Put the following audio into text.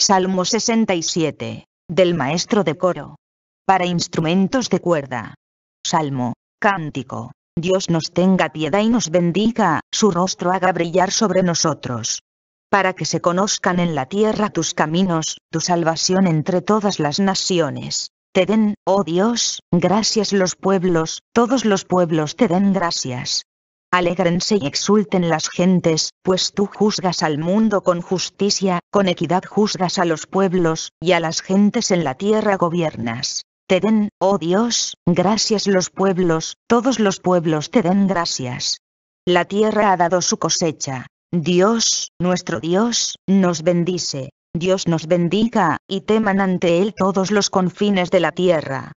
Salmo 67. Del maestro de coro. Para instrumentos de cuerda. Salmo. Cántico. Dios nos tenga piedad y nos bendiga, su rostro haga brillar sobre nosotros. Para que se conozcan en la tierra tus caminos, tu salvación entre todas las naciones. Te den, oh Dios, gracias los pueblos, todos los pueblos te den gracias. Alégrense y exulten las gentes, pues tú juzgas al mundo con justicia, con equidad juzgas a los pueblos, y a las gentes en la tierra gobiernas. Te den, oh Dios, gracias los pueblos, todos los pueblos te den gracias. La tierra ha dado su cosecha. Dios, nuestro Dios, nos bendice. Dios nos bendiga, y teman ante Él todos los confines de la tierra.